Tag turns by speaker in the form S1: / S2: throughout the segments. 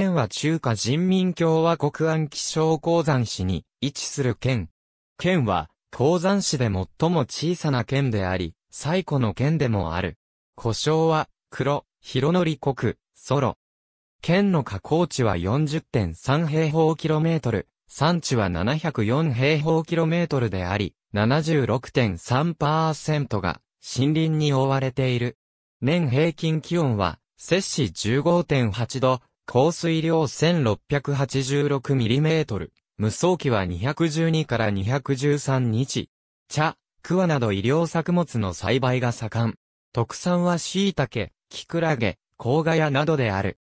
S1: 県は中華人民共和国安気象鉱山市に位置する県。県は鉱山市で最も小さな県であり、最古の県でもある。故障は黒、広則国、ソロ。県の加工地は40.3平方キロメートル、産地は704平方キロメートルであり、76.3%が森林に覆われている。年平均気温は摂氏15.8度、降水量 1686mm、無双期は212から213日。茶、桑など医療作物の栽培が盛ん。特産は椎茸、キクラゲ、甲賀屋などである。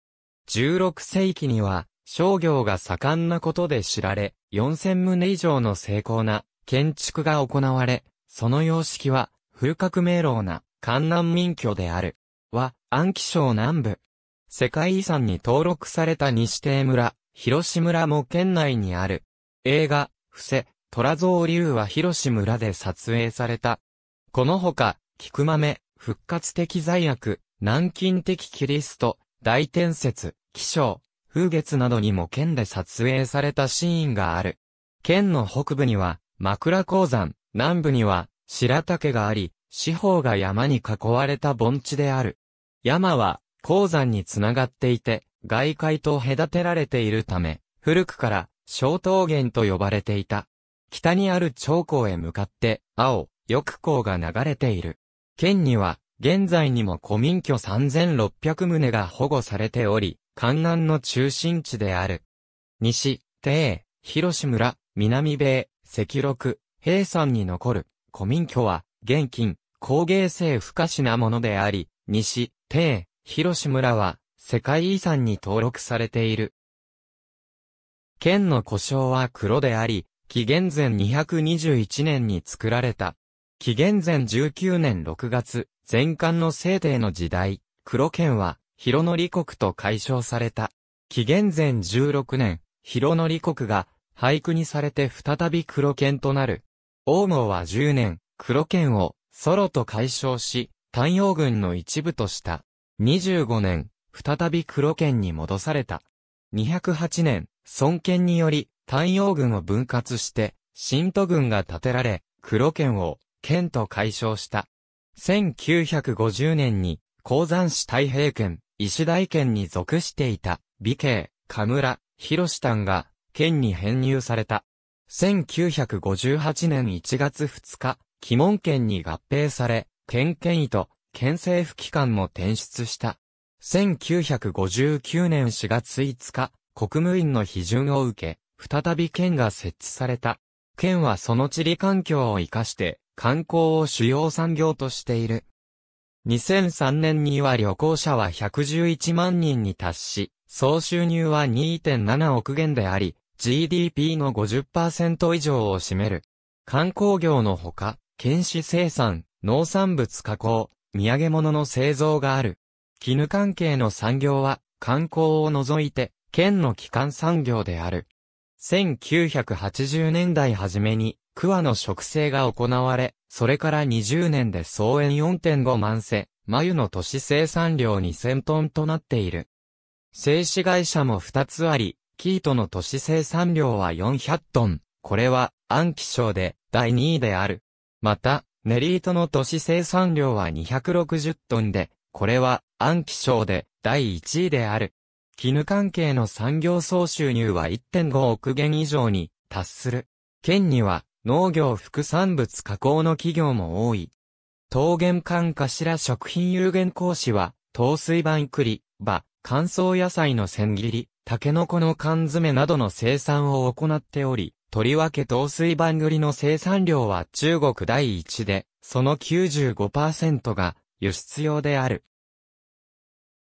S1: 16世紀には、商業が盛んなことで知られ、4000棟以上の精巧な建築が行われ、その様式は、風格明朗な、関南民居である。は、安徽省南部、世界遺産に登録された西邸村、広島村も県内にある。映画、伏せ、虎蔵竜は広島村で撮影された。このほか、菊豆、復活的罪悪、南京的キリスト、大天説、気象、風月などにも県で撮影されたシーンがある。県の北部には、枕鉱山、南部には、白竹があり、四方が山に囲われた盆地である。山は、鉱山につながっていて、外界と隔てられているため、古くから小峠原と呼ばれていた。北にある長江へ向かって、青、翼江が流れている。県には、現在にも古民居3600棟が保護されており、関南の中心地である。西、帝、広志村、南米、赤六、平山に残る、古民居は、現金、工芸性不可視なものであり、西、帝、広志村は世界遺産に登録されている。県の故称は黒であり、紀元前221年に作られた。紀元前19年6月、前漢の聖帝の時代、黒県は、広則国と解消された。紀元前16年、広則国が、廃区にされて再び黒県となる。大毛は10年、黒県を、ソロと解消し、丹陽軍の一部とした。25年、再び黒県に戻された。208年、孫権により、太陽軍を分割して、新都軍が建てられ、黒県を、県と解消した。1950年に、鉱山市太平県、石大県に属していた、美慶、河村、広志丹が、県に編入された。1958年1月2日、鬼門県に合併され、県県位と県政府機関も転出した。1959年4月5日、国務院の批准を受け、再び県が設置された。県はその地理環境を活かして、観光を主要産業としている。2003年には旅行者は111万人に達し、総収入は2.7億元であり、GDP の50%以上を占める。観光業のほか、県市生産、農産物加工、土産物の製造がある。絹関係の産業は、観光を除いて、県の基幹産業である。1980年代初めに、桑の植生が行われ、それから20年で総園4.5万世、眉の都市生産量2000トンとなっている。製紙会社も2つあり、キートの都市生産量は400トン。これは、暗記賞で、第2位である。また、ネリートの都市生産量は260トンで、これは安記省で第1位である。絹関係の産業総収入は1.5億元以上に達する。県には農業副産物加工の企業も多い。桃源館頭食品有限講師は、糖水板栗、馬、乾燥野菜の千切り、タケノコの缶詰などの生産を行っており、とりわけ糖水番栗の生産量は中国第一で、その95%が輸出用である。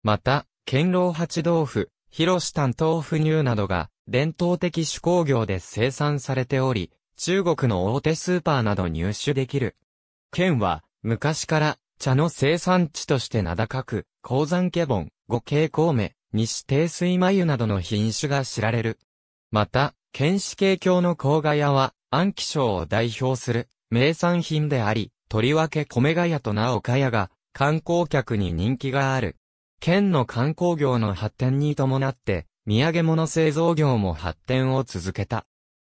S1: また、堅牢八豆腐、広下豆腐乳などが伝統的手工業で生産されており、中国の大手スーパーなど入手できる。県は昔から茶の生産地として名高く、鉱山ケボン、五景孔目、西低水眉などの品種が知られる。また、剣士系教の甲賀屋は、安徽省を代表する名産品であり、とりわけ米ヶ屋となおかやが、観光客に人気がある。県の観光業の発展に伴って、土産物製造業も発展を続けた。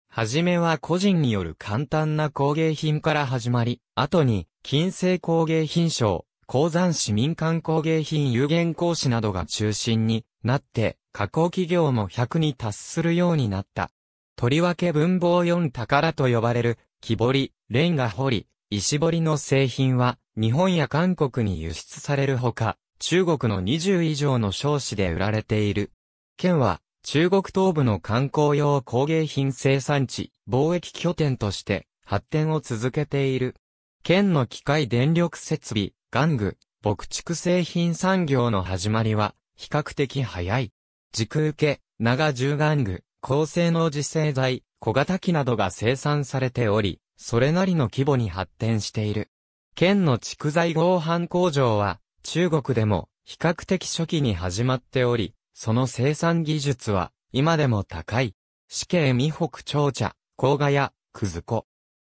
S1: はじめは個人による簡単な工芸品から始まり、後に、金製工芸品賞、鉱山市民間工芸品有限講師などが中心になって、加工企業も100に達するようになった。とりわけ文房四宝と呼ばれる、木彫り、レンガ彫り、石彫りの製品は、日本や韓国に輸出されるほか、中国の20以上の商市で売られている。県は、中国東部の観光用工芸品生産地、貿易拠点として発展を続けている。県の機械電力設備、玩具、牧畜製品産業の始まりは比較的早い。時空家、長十玩具、高性能自生剤、小型機などが生産されており、それなりの規模に発展している。県の蓄財合板工場は、中国でも比較的初期に始まっており、その生産技術は今でも高い。死刑未北長茶、甲賀や、くず子。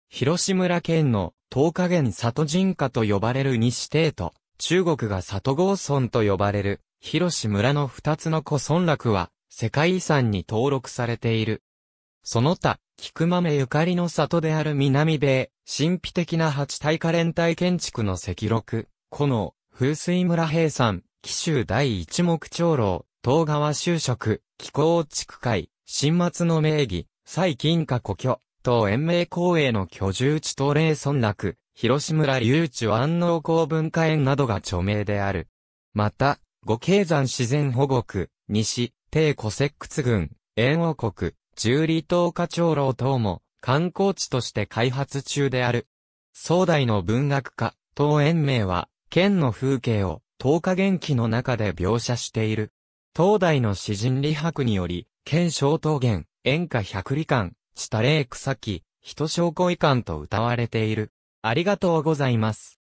S1: 広志村県の東加減里人家と呼ばれる西帝と、中国が里郷村と呼ばれる広志村の二つの古村落は、世界遺産に登録されている。その他、菊豆ゆかりの里である南米、神秘的な八大化連帯建築の赤録、この、風水村平山、紀州第一目長老、東川修職、気候地区会、新松の名義、最近下故郷、と延命公営の居住地と霊村落、広島村誘地安納公文化園などが著名である。また、五経山自然保護区、西、帝古石窟群、円王国、十里島花長老等も観光地として開発中である。壮大の文学家、東延明は、県の風景を、東下元気の中で描写している。東大の詩人李白により、県小桃源、演歌百里館、地多霊草木、人証拠遺館と歌われている。ありがとうございます。